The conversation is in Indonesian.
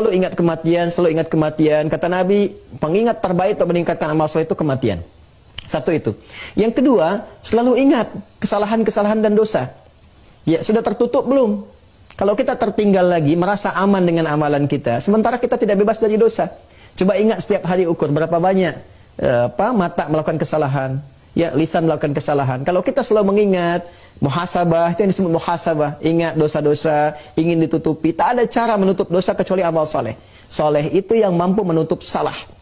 selalu ingat kematian, selalu ingat kematian. Kata Nabi, pengingat terbaik untuk meningkatkan amal soleh itu kematian. Satu itu. Yang kedua, selalu ingat kesalahan-kesalahan dan dosa. Ya, sudah tertutup belum? Kalau kita tertinggal lagi, merasa aman dengan amalan kita, sementara kita tidak bebas dari dosa. Coba ingat setiap hari ukur berapa banyak eh, apa mata melakukan kesalahan, ya lisan melakukan kesalahan. Kalau kita selalu mengingat Muhasabah, itu yang disebut muhasabah. Ingat dosa-dosa, ingin ditutupi. Tak ada cara menutup dosa kecuali amal soleh. Soleh itu yang mampu menutup salah.